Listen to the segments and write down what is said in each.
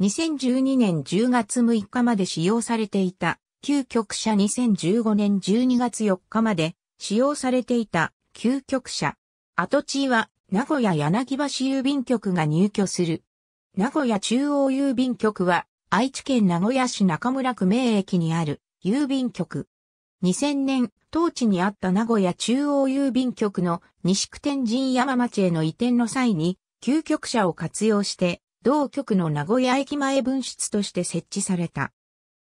2012年10月6日まで使用されていた、旧局車2015年12月4日まで使用されていた旧局車。跡地は名古屋柳橋郵便局が入居する。名古屋中央郵便局は愛知県名古屋市中村区名駅にある郵便局。2000年、当地にあった名古屋中央郵便局の西区天神山町への移転の際に、旧局車を活用して同局の名古屋駅前分室として設置された。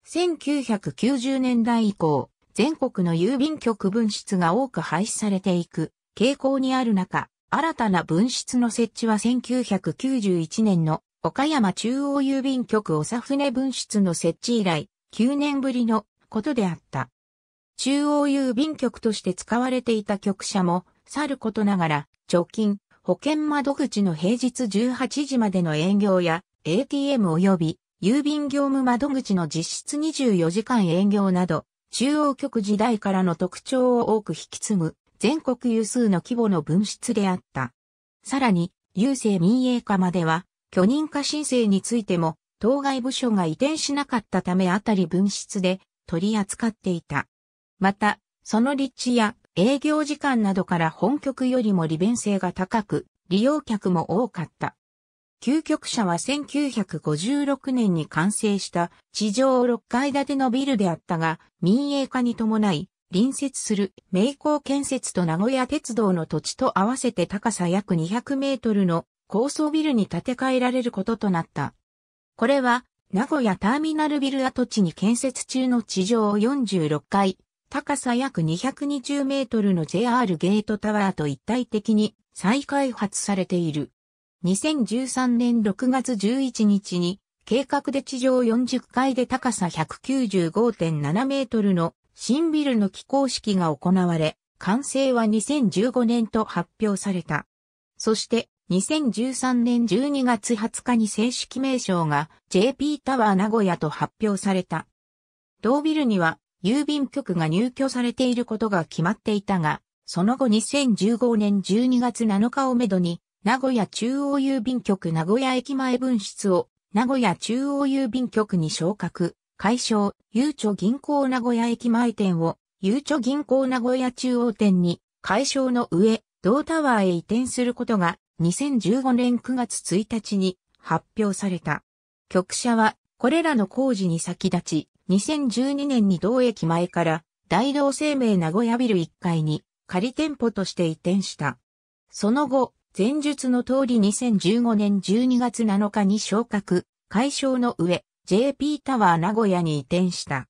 1990年代以降、全国の郵便局分室が多く廃止されていく傾向にある中、新たな分室の設置は1991年の岡山中央郵便局長船分室の設置以来、9年ぶりのことであった。中央郵便局として使われていた局舎も、さることながら、直近保険窓口の平日18時までの営業や ATM 及び郵便業務窓口の実質24時間営業など、中央局時代からの特徴を多く引き継ぐ全国有数の規模の分室であった。さらに、郵政民営化までは、許認可申請についても、当該部署が移転しなかったためあたり分室で取り扱っていた。また、その立地や営業時間などから本局よりも利便性が高く、利用客も多かった。究極社は1956年に完成した地上6階建てのビルであったが、民営化に伴い、隣接する名工建設と名古屋鉄道の土地と合わせて高さ約200メートルの高層ビルに建て替えられることとなった。これは、名古屋ターミナルビル跡地に建設中の地上46階高さ約220メートルの JR ゲートタワーと一体的に再開発されている。2013年6月11日に計画で地上40階で高さ195.7メートルの新ビルの起工式が行われ、完成は2015年と発表された。そして2013年12月20日に正式名称が JP タワー名古屋と発表された。同ビルには郵便局が入居されていることが決まっていたが、その後2015年12月7日をめどに、名古屋中央郵便局名古屋駅前分室を、名古屋中央郵便局に昇格、解消、ゆうちょ銀行名古屋駅前店を、ゆうちょ銀行名古屋中央店に、解消の上、同タワーへ移転することが、2015年9月1日に発表された。局舎は、これらの工事に先立ち、2012年に同駅前から大同生命名古屋ビル1階に仮店舗として移転した。その後、前述の通り2015年12月7日に昇格、解消の上、JP タワー名古屋に移転した。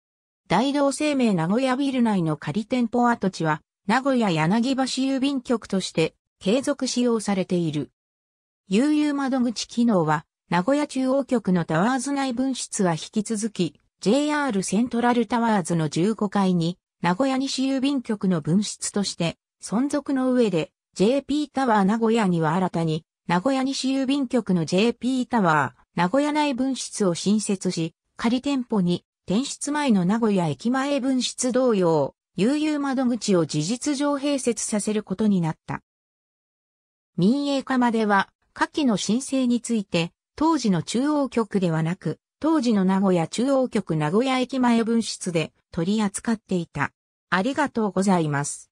大同生命名古屋ビル内の仮店舗跡地は、名古屋柳橋郵便局として継続使用されている。悠々窓口機能は、名古屋中央局のタワーズ内分室は引き続き JR セントラルタワーズの15階に、名古屋西郵便局の分室として、存続の上で、JP タワー名古屋には新たに、名古屋西郵便局の JP タワー、名古屋内分室を新設し、仮店舗に、転出前の名古屋駅前分室同様、悠々窓口を事実上併設させることになった。民営化までは、下記の申請について、当時の中央局ではなく、当時の名古屋中央局名古屋駅前分室で取り扱っていた。ありがとうございます。